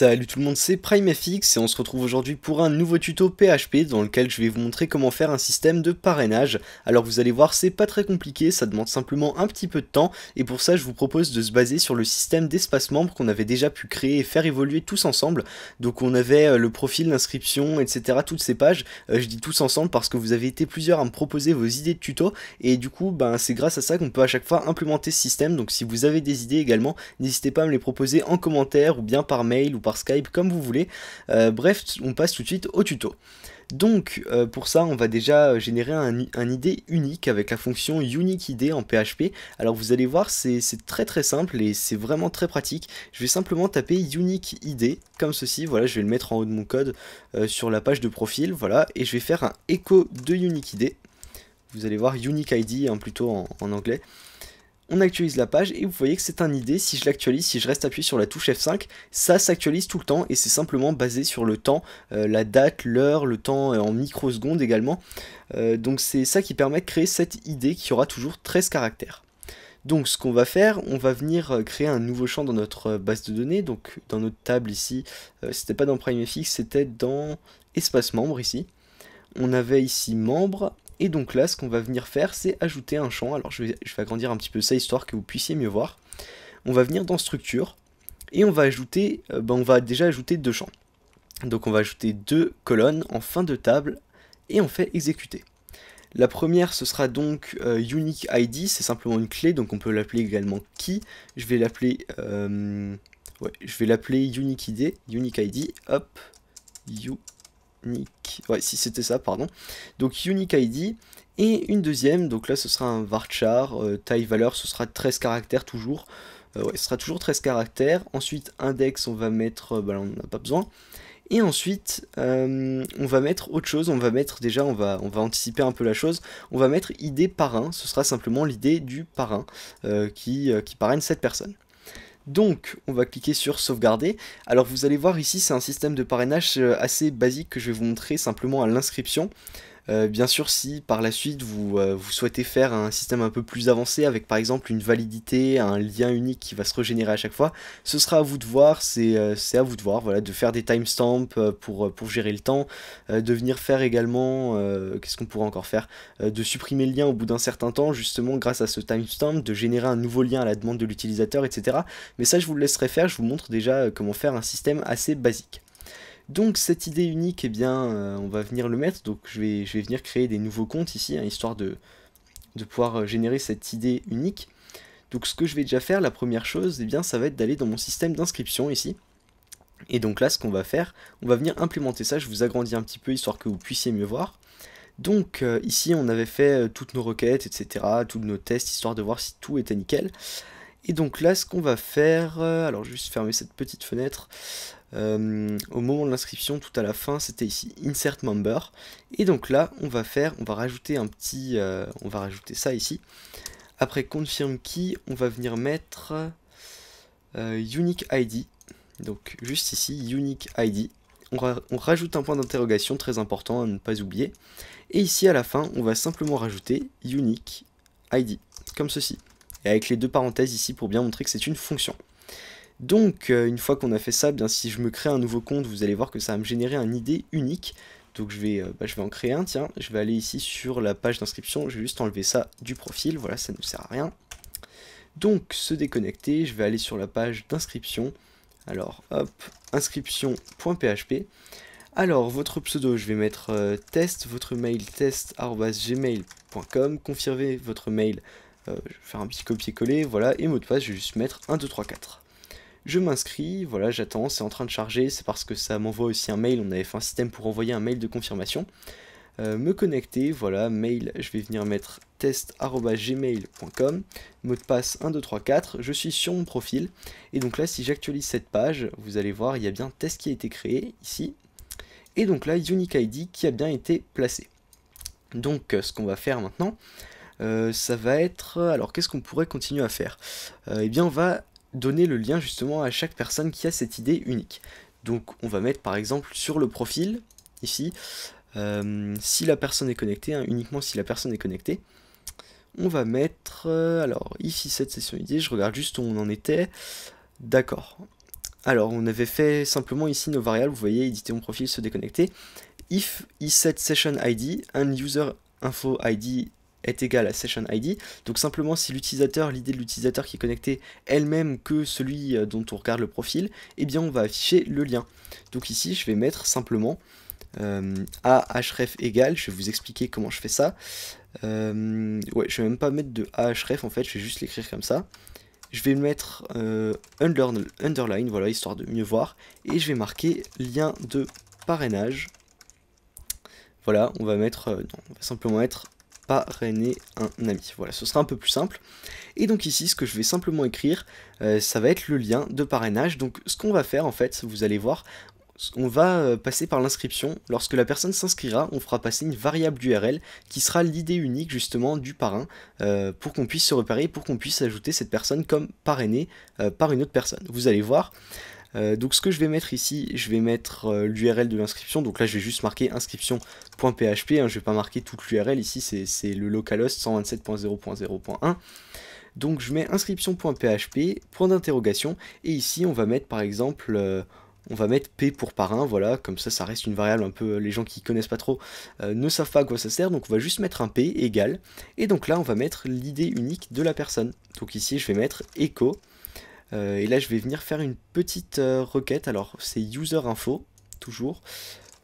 Salut tout le monde, c'est PrimeFX et on se retrouve aujourd'hui pour un nouveau tuto PHP dans lequel je vais vous montrer comment faire un système de parrainage. Alors vous allez voir, c'est pas très compliqué, ça demande simplement un petit peu de temps et pour ça je vous propose de se baser sur le système d'espace membre qu'on avait déjà pu créer et faire évoluer tous ensemble. Donc on avait euh, le profil, l'inscription, etc, toutes ces pages. Euh, je dis tous ensemble parce que vous avez été plusieurs à me proposer vos idées de tuto et du coup ben, c'est grâce à ça qu'on peut à chaque fois implémenter ce système. Donc si vous avez des idées également, n'hésitez pas à me les proposer en commentaire ou bien par mail ou par Skype, comme vous voulez. Euh, bref, on passe tout de suite au tuto. Donc euh, pour ça on va déjà générer un, un, ID unique avec la fonction UniqueID en PHP. Alors vous allez voir c'est très très simple et c'est vraiment très pratique. Je vais simplement taper UniqueID comme ceci, voilà je vais le mettre en haut de mon code euh, sur la page de profil, voilà, et je vais faire un écho de UniqueID. Vous allez voir UniqueID id hein, plutôt en anglais on actualise la page et vous voyez que c'est un idée, si je l'actualise, si je reste appuyé sur la touche F5, ça s'actualise tout le temps et c'est simplement basé sur le temps, euh, la date, l'heure, le temps euh, en microsecondes également. Euh, donc c'est ça qui permet de créer cette idée qui aura toujours 13 caractères. Donc ce qu'on va faire, on va venir créer un nouveau champ dans notre base de données, donc dans notre table ici, c'était pas dans PrimeFX, c'était dans espace membre ici. On avait ici membre, et donc là, ce qu'on va venir faire, c'est ajouter un champ. Alors je vais, agrandir un petit peu ça, histoire que vous puissiez mieux voir. On va venir dans Structure, et on va ajouter, euh, ben on va déjà ajouter deux champs. Donc on va ajouter deux colonnes en fin de table, et on fait exécuter. La première, ce sera donc euh, unique ID, c'est simplement une clé, donc on peut l'appeler également key. Je vais l'appeler euh, ouais, je vais l'appeler unique ID, unique ID, hop, you Unique. Ouais, si c'était ça, pardon. Donc Unique ID. Et une deuxième, donc là ce sera un varchar, euh, taille valeur, ce sera 13 caractères toujours. Euh, ouais, ce sera toujours 13 caractères. Ensuite, index, on va mettre, euh, bah on n'en a pas besoin. Et ensuite, on va mettre autre chose, on va mettre, déjà on va, on va anticiper un peu la chose, on va mettre idée parrain, ce sera simplement l'idée du parrain qui, qui parraine cette personne. Donc, on va cliquer sur sauvegarder. Alors, vous allez voir ici, c'est un système de parrainage euh, assez basique que je vais vous montrer simplement à l'inscription. Euh, bien sûr, si par la suite euh, vous, souhaitez faire un système un peu plus avancé avec par exemple une validité, un lien unique qui va se régénérer à chaque fois, ce sera à vous de voir, c'est euh, à vous de voir, voilà, de faire des timestamps pour, pour gérer le temps, de venir faire également, qu'est-ce qu'on pourrait encore faire, de supprimer le lien au bout d'un certain temps, justement grâce à ce timestamp, de générer un nouveau lien à la demande de l'utilisateur, etc. Mais ça, je vous le laisserai faire, je vous montre déjà comment faire un système assez basique. Donc cette idée unique, eh bien, euh, on va venir le mettre. Donc je vais, je vais venir créer des nouveaux comptes ici, hein, histoire de, de pouvoir euh, générer cette idée unique. Donc ce que je vais déjà faire, la première chose, et eh bien, ça va être d'aller dans mon système d'inscription ici. Et donc là, ce qu'on va faire, on va venir implémenter ça. Je vous agrandis un petit peu, histoire que vous puissiez mieux voir. Donc euh, ici, on avait fait toutes nos requêtes, etc., tous nos tests, histoire de voir si tout était nickel. Et donc là, ce qu'on va faire, alors je juste fermer cette petite fenêtre, euh, au moment de l'inscription, tout à la fin, c'était ici Insert Member. Et donc là, on va faire, on va rajouter un petit, euh, on va rajouter ça ici. Après Confirm Key, on va venir mettre euh, Unique ID. Donc juste ici, Unique ID. On, on rajoute un point d'interrogation très important à ne pas oublier. Et ici à la fin, on va simplement rajouter Unique ID, comme ceci. Et avec les deux parenthèses ici pour bien montrer que c'est une fonction. Donc, euh, une fois qu'on a fait ça, eh bien si je me crée un nouveau compte, vous allez voir que ça va me générer un ID unique. Donc je vais, euh, bah, je vais en créer un, tiens, je vais aller ici sur la page d'inscription, je vais juste enlever ça du profil, voilà, ça ne sert à rien. Donc, se déconnecter, je vais aller sur la page d'inscription. Alors, hop, inscription.php. Alors, votre pseudo, je vais mettre euh, test, votre mail test.gmail.com, confirmer votre mail, je vais faire un petit copier-coller, voilà, et mot de passe, je vais juste mettre 1, 2, 3, 4 je m'inscris, voilà, j'attends, c'est en train de charger, c'est parce que ça m'envoie aussi un mail, on avait fait un système pour envoyer un mail de confirmation. Euh, me connecter, voilà, mail, je vais venir mettre test.gmail.com, mot de passe 1234, je suis sur mon profil, et donc là, si j'actualise cette page, vous allez voir, il y a bien test qui a été créé, ici, et donc là, Unique ID qui a bien été placé. Donc, euh, ce qu'on va faire maintenant, euh, ça va être... Alors, qu'est-ce qu'on pourrait continuer à faire Eh bien, on va donner le lien justement à chaque personne qui a cette idée unique. Donc on va mettre par exemple sur le profil, ici, euh, si la personne est connectée, hein, uniquement si la personne est connectée, on va mettre, euh, alors ici cette session id je regarde juste où on en était, d'accord. Alors on avait fait simplement ici nos variables, vous voyez, éditer mon profil, se déconnecter. If set session ID and user info ID est égal à session ID. Donc simplement si l'utilisateur, l'idée de l'utilisateur qui est connecté elle-même que celui euh, dont on regarde le profil, eh bien on va afficher le lien. Donc ici je vais mettre simplement euh, ahref égal, je vais vous expliquer comment je fais ça. Euh, ouais, je vais même pas mettre de ahref en fait, je vais juste l'écrire comme ça. Je vais mettre underline, voilà, histoire de mieux voir. Et je vais marquer lien de parrainage. Voilà, on va mettre, on va simplement mettre parrainer un ami. Voilà, ce sera un peu plus simple. Et donc ici, ce que je vais simplement écrire, euh, ça va être le lien de parrainage. Donc ce qu'on va faire en fait, vous allez voir, on va euh, passer par l'inscription. Lorsque la personne s'inscrira, on fera passer une variable d'URL qui sera l'idée unique justement du parrain euh, pour qu'on puisse se repérer, pour qu'on puisse ajouter cette personne comme parrainée par une autre personne. Vous allez voir, euh, donc ce que je vais mettre ici, je vais mettre euh, l'URL de l'inscription. Donc là, je vais juste marquer inscription.php. Hein. je vais pas marquer toute l'URL ici, c'est le localhost 127.0.0.1. Donc je mets inscription.php, point d'interrogation. Et ici, on va mettre par exemple... Euh, on va mettre P pour parrain, voilà, comme ça ça reste une variable un peu, les gens qui connaissent pas trop ne savent pas à quoi ça sert, donc on va juste mettre un P égal, et donc là on va mettre l'idée unique de la personne. Donc ici je vais mettre echo euh, et là, je vais venir faire une petite euh, requête. Alors, c'est user info, toujours.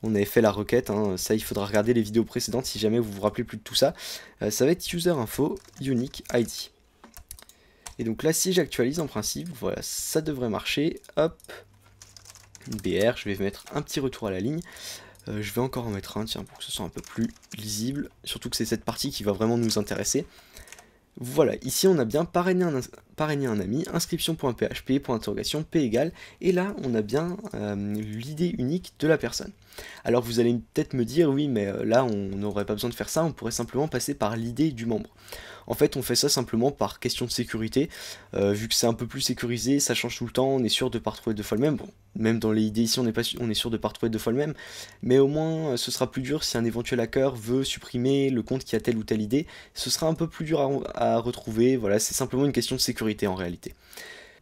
On avait fait la requête, hein. ça il faudra regarder les vidéos précédentes si jamais vous vous rappelez plus de tout ça. Euh, ça va être user info unique ID. Et donc là, si j'actualise en principe, voilà, ça devrait marcher. Hop, BR, je vais mettre un petit retour à la ligne. je vais encore en mettre un, tiens, pour que ce soit un peu plus lisible. Surtout que c'est cette partie qui va vraiment nous intéresser. Voilà, ici on a bien parrainé un, un ami, inscription.php, point interrogation, p égale, et là on a bien euh, l'idée unique de la personne. Alors vous allez peut-être me dire, oui mais euh, là on n'aurait pas besoin de faire ça, on pourrait simplement passer par l'idée du membre. En fait, on fait ça simplement par question de sécurité. Euh, vu que c'est un peu plus sécurisé, ça change tout le temps, on est sûr de pas retrouver deux fois le même. Bon, même dans les idées ici, on est, pas, on est sûr de pas retrouver deux fois le même. Mais au moins, euh, ce sera plus dur si un éventuel hacker veut supprimer le compte qui a telle ou telle idée. Ce sera un peu plus dur à, retrouver. Voilà, c'est simplement une question de sécurité en réalité.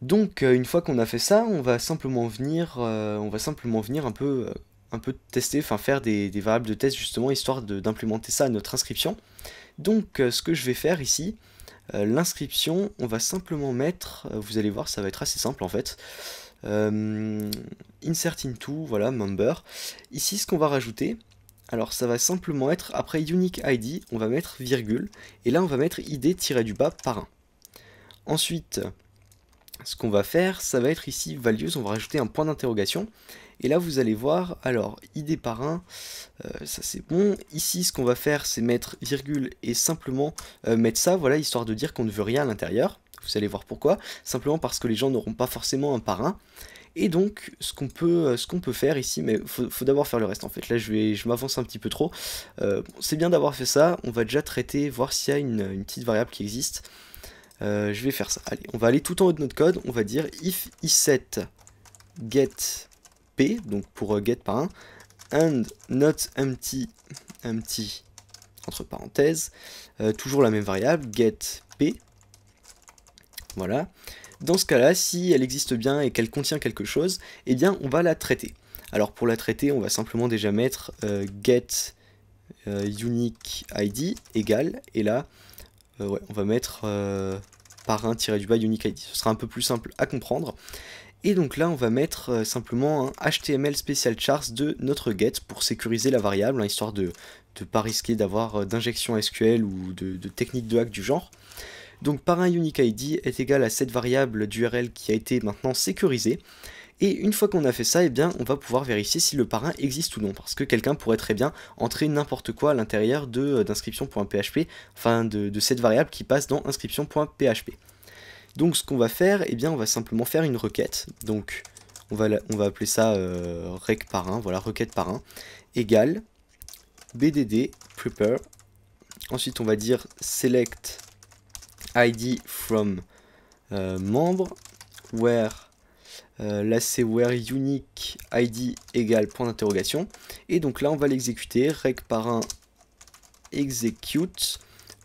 Donc euh, une fois qu'on a fait ça, on va simplement venir, on va simplement venir un peu, un peu tester, enfin faire des, variables de test justement histoire d'implémenter ça à notre inscription. Donc euh, ce que je vais faire ici, euh, l'inscription, on va simplement mettre, euh, vous allez voir, ça va être assez simple en fait. insert into, voilà, member. Ici, ce qu'on va rajouter, alors ça va simplement être, après unique ID, on va mettre virgule, et là on va mettre id tiré du bas par 1. Ensuite, ce qu'on va faire, ça va être ici values, on va rajouter un point d'interrogation, et là, vous allez voir, alors, id par 1, euh, ça c'est bon. Ici, ce qu'on va faire, c'est mettre virgule et simplement euh, mettre ça, voilà, histoire de dire qu'on ne veut rien à l'intérieur. Vous allez voir pourquoi. Simplement parce que les gens n'auront pas forcément un parrain. Et donc, ce qu'on peut, euh, peut faire ici, mais faut, faut d'abord faire le reste en fait. Là, je vais, je m'avance un petit peu trop. c'est bien d'avoir fait ça. On va déjà traiter, voir s'il y a une, petite variable qui existe. je vais faire ça. Allez, on va aller tout en haut de notre code. On va dire if i get P, donc pour euh, get par 1, and not empty, empty entre parenthèses, euh, toujours la même variable, get P. Voilà. Dans ce cas-là, si elle existe bien et qu'elle contient quelque chose, eh bien on va la traiter. Alors pour la traiter, on va simplement déjà mettre euh, get unique ID égale, et là, on va mettre par 1 du bas unique ID. Ce sera un peu plus simple à comprendre. Et donc là, on va mettre euh, simplement un HTML special charts de notre get pour sécuriser la variable, hein, histoire de ne pas risquer d'avoir euh, d'injection SQL ou de, technique de hack du genre. Donc parrain unique ID est égal à cette variable d'URL qui a été maintenant sécurisée. Et une fois qu'on a fait ça, eh bien, on va pouvoir vérifier si le parrain existe ou non, parce que quelqu'un pourrait très bien entrer n'importe quoi à l'intérieur euh, d'inscription.php, enfin de cette variable qui passe dans inscription.php. Donc ce qu'on va faire, eh bien on va simplement faire une requête. Donc on va, on va appeler ça euh, rec par 1, voilà, requête par 1, égale bdd prepare. Ensuite on va dire select id from member euh, membre where euh, là c'est where unique id égale point d'interrogation et donc là on va l'exécuter rec par 1 execute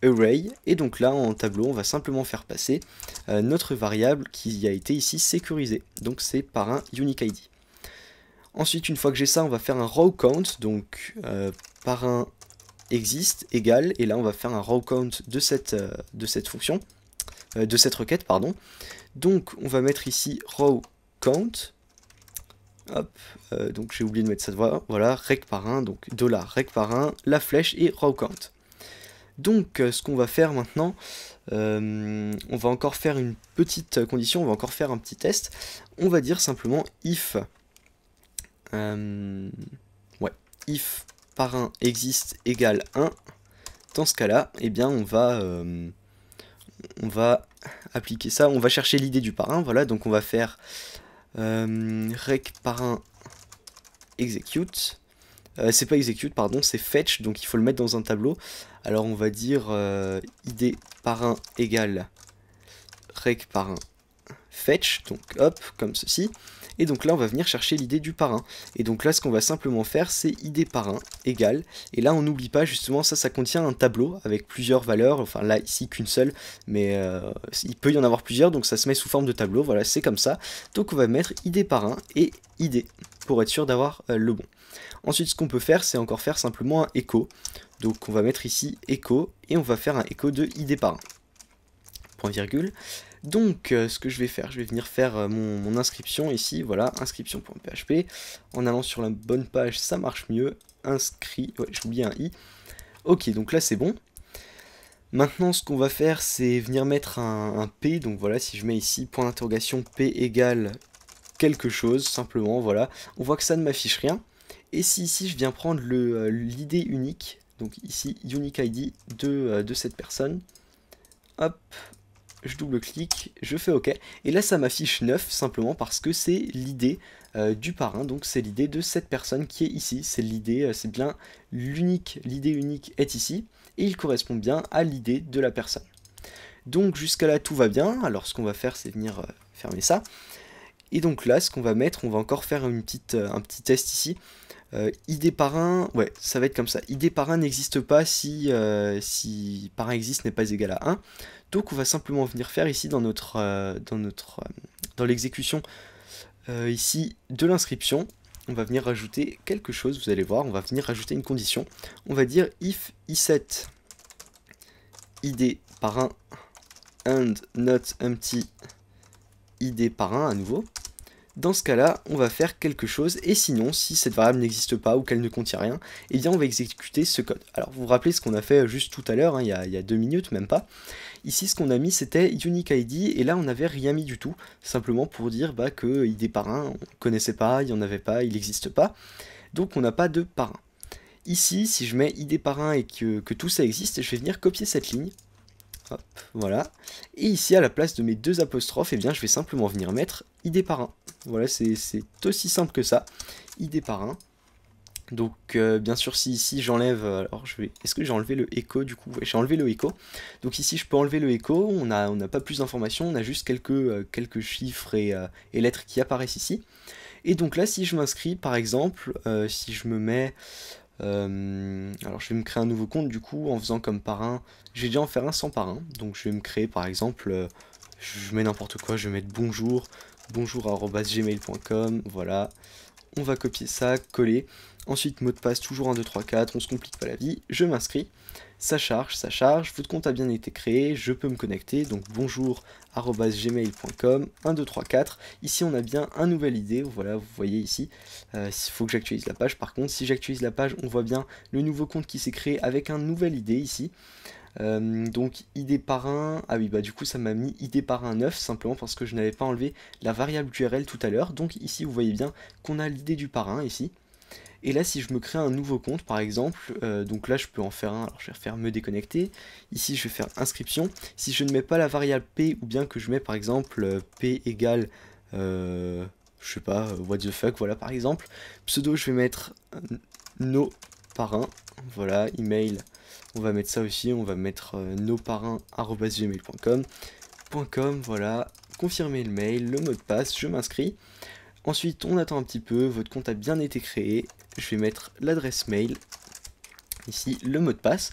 array. Et donc là, en tableau, on va simplement faire passer euh, notre variable qui a été ici sécurisée. Donc c'est par un unique ID. Ensuite, une fois que j'ai ça, on va faire un row count. Donc euh, par un exist égal. Et là, on va faire un row count de cette, euh, de cette fonction, de cette requête, pardon. Donc on va mettre ici row count. Hop, donc j'ai oublié de mettre ça voix voilà, rec par 1, donc dollar $rec par un la flèche et row count. Donc euh, ce qu'on va faire maintenant, euh, on va encore faire une petite condition, on va encore faire un petit test. On va dire simplement if, euh, if par existe égale 1. Dans ce cas-là, eh bien on va, on va appliquer ça, on va chercher l'idée du parrain, voilà, donc on va faire rec parrain execute. c'est pas execute, pardon, c'est fetch, donc il faut le mettre dans un tableau. Alors on va dire euh, id par 1 égale rec par 1 fetch, donc hop, comme ceci. Et donc là, on va venir chercher l'idée du parrain. Et donc là, ce qu'on va simplement faire, c'est par un égal Et là, on n'oublie pas, justement, ça, ça contient un tableau avec plusieurs valeurs. Enfin, là, ici, qu'une seule. Mais euh, il peut y en avoir plusieurs, donc ça se met sous forme de tableau. Voilà, c'est comme ça. Donc on va mettre par un et id pour être sûr d'avoir euh, le bon. Ensuite, ce qu'on peut faire, c'est encore faire simplement un écho. Donc on va mettre ici écho et on va faire un écho de id par Point virgule. Donc euh, ce que je vais faire, je vais venir faire euh, mon, inscription ici, voilà, inscription.php. En allant sur la bonne page, ça marche mieux. Inscrit, ouais, j'ai oublié un i. Ok, donc là c'est bon. Maintenant, ce qu'on va faire, c'est venir mettre un, un, P. Donc voilà, si je mets ici point d'interrogation P égale quelque chose, simplement, voilà. On voit que ça ne m'affiche rien. Et si ici je viens prendre euh, l'idée unique, donc ici unique ID euh, de, cette personne, hop, je double-clique, je fais OK. Et là, ça m'affiche 9 simplement parce que c'est l'idée euh, du parrain, donc c'est l'idée de cette personne qui est ici. C'est l'idée, c'est bien l'unique, l'idée unique est ici, et il correspond bien à l'idée de la personne. Donc jusqu'à là, tout va bien. Alors ce qu'on va faire, c'est venir fermer ça. Et donc là, ce qu'on va mettre, on va encore faire une petite, un petit test ici. Euh, id par un, ouais, ça va être comme ça. par un n'existe pas si, euh, par si existe n'est pas égal à 1. Donc on va simplement venir faire ici dans notre euh, dans notre dans l'exécution ici de l'inscription, on va venir rajouter quelque chose, vous allez voir, on va venir rajouter une condition. On va dire if i7 par 1 and not empty id par un à nouveau dans ce cas-là, on va faire quelque chose, et sinon, si cette variable n'existe pas ou qu'elle ne contient rien, eh bien on va exécuter ce code. Alors vous vous rappelez ce qu'on a fait juste tout à l'heure, hein, il, y a deux minutes, même pas. Ici, ce qu'on a mis, c'était unique ID, et là on n'avait rien mis du tout, simplement pour dire bah, que ID un on ne connaissait pas, il n'y en avait pas, il n'existe pas, donc on n'a pas de parrain. Ici, si je mets ID un et que tout ça existe, je vais venir copier cette ligne, Hop, voilà. Et ici, à la place de mes deux apostrophes, et eh bien, je vais simplement venir mettre ID par 1. Voilà, c'est aussi simple que ça. ID par 1. Donc, euh, bien sûr, si ici j'enlève... Euh, alors, je vais... Est-ce que j'ai enlevé le écho, du coup j'ai enlevé le écho. Donc ici, je peux enlever le écho. On n'a pas plus d'informations. On a juste quelques, euh, quelques chiffres et, et, lettres qui apparaissent ici. Et donc là, si je m'inscris, par exemple, si je me mets... Euh, alors je vais me créer un nouveau compte du coup en faisant comme parrain. J'ai déjà en faire un sans parrain. Donc je vais me créer par exemple, euh, je mets n'importe quoi, je vais mettre bonjour, bonjour.gmail.com, voilà. On va copier ça, coller. Ensuite mot de passe toujours 1, 2, 3, 4, on se complique pas la vie. Je m'inscris ça charge, ça charge, votre compte a bien été créé, je peux me connecter, donc bonjour gmail.com 4, ici on a bien un nouvel idée voilà vous voyez ici euh, il faut que j'actualise la page par contre si j'actualise la page on voit bien le nouveau compte qui s'est créé avec un nouvel idée ici euh, Donc donc par un. ah oui bah du coup ça m'a mis par un neuf simplement parce que je n'avais pas enlevé la variable URL tout à l'heure donc ici vous voyez bien qu'on a l'idée du parrain ici et là, si je me crée un nouveau compte, par exemple, euh, donc là, je peux en faire un. Alors, je vais faire me déconnecter. Ici, je vais faire inscription. Si je ne mets pas la variable p, ou bien que je mets, par exemple, euh, p égale, euh, je sais pas, what the fuck, voilà, par exemple. Pseudo, je vais mettre nos parrains Voilà, email, on va mettre ça aussi. On va mettre nos noparrain.gmail.com. .com, voilà, confirmer le mail, le mot de passe, je m'inscris. Ensuite, on attend un petit peu, votre compte a bien été créé. Je vais mettre l'adresse mail, ici le mot de passe.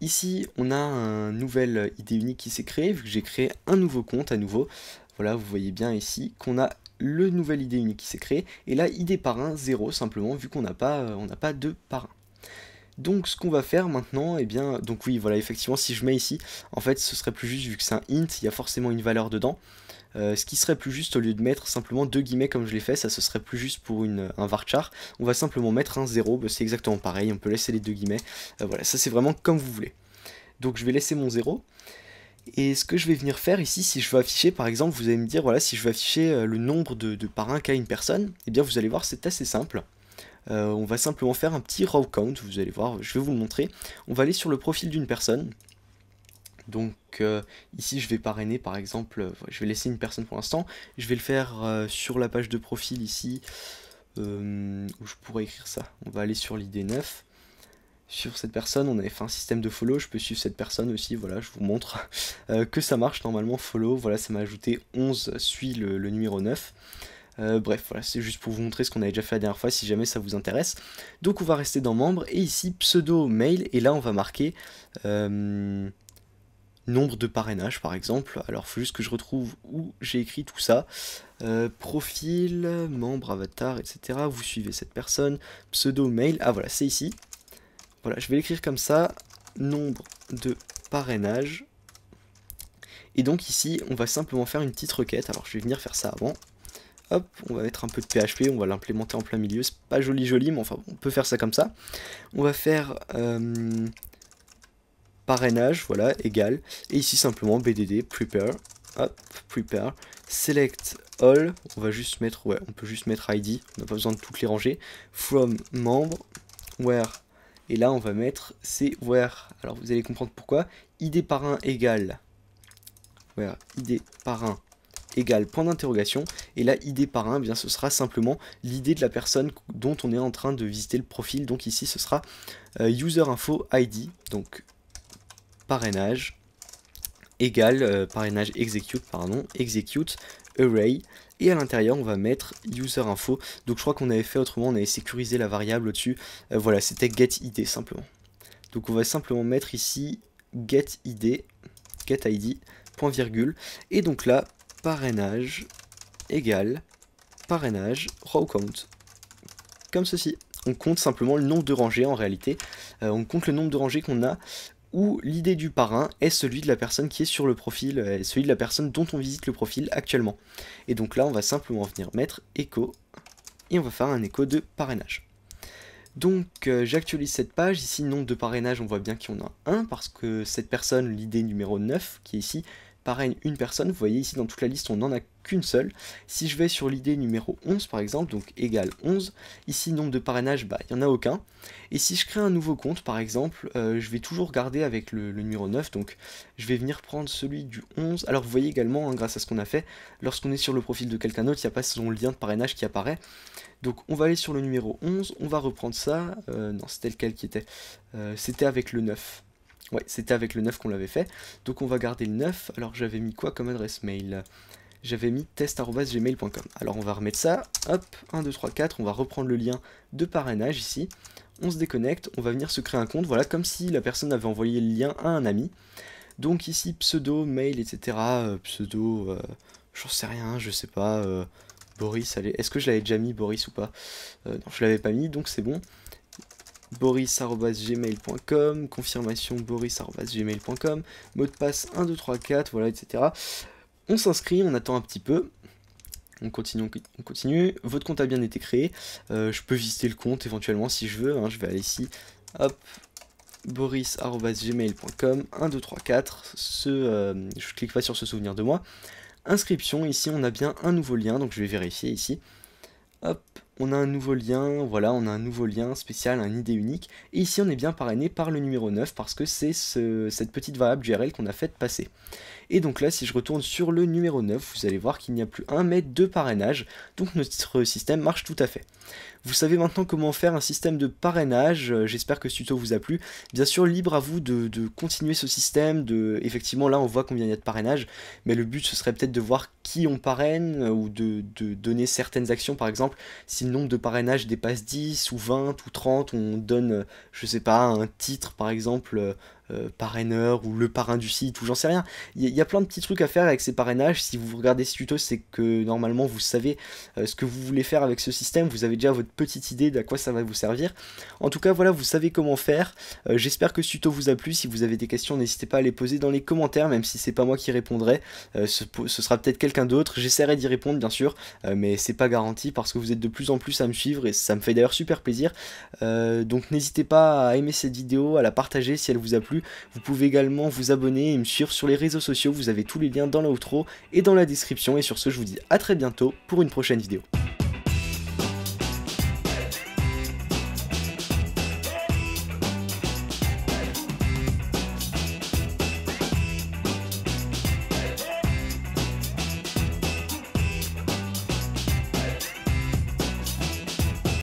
Ici, on a un nouvel idée unique qui s'est créé, vu que j'ai créé un nouveau compte à nouveau. Voilà, vous voyez bien ici qu'on a le nouvel idée unique qui s'est créé. Et là, idée 1, 0 simplement, vu qu'on n'a pas, euh, on pas de Donc ce qu'on va faire maintenant, et eh bien, donc oui, voilà, effectivement, si je mets ici, en fait, ce serait plus juste, vu que c'est un int, il y a forcément une valeur dedans. Euh, ce qui serait plus juste, au lieu de mettre simplement deux guillemets comme je l'ai fait, ça ce serait plus juste pour un varchar. On va simplement mettre un 0, bah, c'est exactement pareil, on peut laisser les deux guillemets. Euh, voilà, ça c'est vraiment comme vous voulez. Donc je vais laisser mon 0. Et ce que je vais venir faire ici, si je veux afficher, par exemple, vous allez me dire, voilà, si je veux afficher euh, le nombre de, parrains qu'a une personne, eh bien vous allez voir, c'est assez simple. on va simplement faire un petit row count, vous allez voir, je vais vous le montrer. On va aller sur le profil d'une personne, donc euh, ici, je vais parrainer par exemple, euh, je vais laisser une personne pour l'instant, je vais le faire euh, sur la page de profil ici, où je pourrais écrire ça. On va aller sur l'idée 9. Sur cette personne, on avait fait un système de follow, je peux suivre cette personne aussi, voilà, je vous montre que ça marche normalement, follow, voilà, ça m'a ajouté 11, suit le, numéro 9. bref, voilà, c'est juste pour vous montrer ce qu'on avait déjà fait la dernière fois si jamais ça vous intéresse. Donc on va rester dans membres et ici pseudo mail et là on va marquer nombre de parrainage, par exemple. Alors faut juste que je retrouve où j'ai écrit tout ça. Euh, profil, membre, avatar, etc. Vous suivez cette personne, pseudo, mail. Ah voilà, c'est ici. Voilà, je vais l'écrire comme ça. Nombre de parrainage. Et donc ici, on va simplement faire une petite requête. Alors je vais venir faire ça avant. Hop, on va mettre un peu de PHP, on va l'implémenter en plein milieu. C'est pas joli joli, mais enfin on peut faire ça comme ça. On va faire... Euh, parrainage, voilà, égal. Et ici simplement BDD, prepare, hop, prepare, select all, on va juste mettre, ouais, on peut juste mettre ID, on n'a pas besoin de toutes les rangées, from membre, where, et là on va mettre c'est where, alors vous allez comprendre pourquoi, ID parrain égal, where, ID parrain égal, point d'interrogation et là ID parrain eh bien ce sera simplement l'idée de la personne dont on est en train de visiter le profil donc ici ce sera euh, user info ID donc parrainage égale euh, parrainage execute pardon execute array et à l'intérieur on va mettre user info donc je crois qu'on avait fait autrement on avait sécurisé la variable au dessus euh, voilà c'était get id simplement donc on va simplement mettre ici get id get id point virgule et donc là parrainage égale parrainage row count comme ceci on compte simplement le nombre de rangées en réalité. Euh, on compte le nombre de rangées qu'on a où l'idée du parrain est celui de la personne qui est sur le profil, euh, celui de la personne dont on visite le profil actuellement. Et donc là, on va simplement venir mettre écho, et on va faire un écho de parrainage. Donc euh, j'actualise cette page, ici nombre de parrainage, on voit bien qu'il y en a un, parce que cette personne, l'idée numéro 9, qui est ici, parraine une personne, vous voyez ici dans toute la liste, on en a qu'une seule. Si je vais sur l'idée numéro 11 par exemple, donc égale 11, ici nombre de parrainage, bah il n'y en a aucun. Et si je crée un nouveau compte par exemple, euh, je vais toujours garder avec le, numéro 9, donc je vais venir prendre celui du 11. Alors vous voyez également, hein, grâce à ce qu'on a fait, lorsqu'on est sur le profil de quelqu'un d'autre, il n'y a pas son lien de parrainage qui apparaît. Donc on va aller sur le numéro 11, on va reprendre ça, euh, non c'était lequel qui était, euh, c'était avec le 9. Ouais, c'était avec le 9 qu'on l'avait fait. Donc on va garder le 9. Alors j'avais mis quoi comme adresse mail j'avais mis test.gmail.com. Alors on va remettre ça, hop, 1, 2, 3, 4, on va reprendre le lien de parrainage ici, on se déconnecte, on va venir se créer un compte, voilà, comme si la personne avait envoyé le lien à un ami. Donc ici, pseudo, mail, etc., euh, pseudo, euh, j'en sais rien, je sais pas, euh, Boris, allez, est-ce que je l'avais déjà mis, Boris, ou pas Non, je l'avais pas mis, donc c'est bon. boris.gmail.com, confirmation boris.gmail.com, mot de passe 4, voilà, etc., on s'inscrit, on attend un petit peu. On continue, on continue. Votre compte a bien été créé. Euh, je peux visiter le compte éventuellement si je veux. Hein. Je vais aller ici. Hop. boris.gmail.com 1, 2, 3, 4. Ce, euh, je clique pas sur ce souvenir de moi. Inscription. Ici, on a bien un nouveau lien. Donc, je vais vérifier ici. Hop. On a un nouveau lien. Voilà, on a un nouveau lien spécial, un idée unique. Et ici, on est bien parrainé par le numéro 9 parce que c'est cette petite variable URL qu'on a faite passer. Et donc là, si je retourne sur le numéro 9, vous allez voir qu'il n'y a plus un mètre de parrainage, donc notre système marche tout à fait. Vous savez maintenant comment faire un système de parrainage, euh, j'espère que ce tuto vous a plu. Bien sûr, libre à vous de, continuer ce système, de... effectivement là on voit combien il y a de parrainage, mais le but ce serait peut-être de voir qui on parraine, euh, ou de, de donner certaines actions par exemple, si le nombre de parrainages dépasse 10 ou 20 ou 30, on donne, euh, je sais pas, un titre par exemple euh, parraineur ou le parrain du site ou j'en sais rien. Il y, a plein de petits trucs à faire avec ces parrainages. Si vous regardez ce tuto, c'est que normalement vous savez euh, ce que vous voulez faire avec ce système. Vous avez déjà votre petite idée d'à quoi ça va vous servir. En tout cas, voilà, vous savez comment faire. Euh, j'espère que ce tuto vous a plu. Si vous avez des questions, n'hésitez pas à les poser dans les commentaires, même si c'est pas moi qui répondrai. Ce, ce, sera peut-être quelqu'un d'autre. J'essaierai d'y répondre, bien sûr, mais c'est pas garanti parce que vous êtes de plus en plus à me suivre et ça me fait d'ailleurs super plaisir. donc n'hésitez pas à aimer cette vidéo, à la partager si elle vous a plu vous pouvez également vous abonner et me suivre sur les réseaux sociaux, vous avez tous les liens dans l'outro et dans la description. Et sur ce, je vous dis à très bientôt pour une prochaine vidéo.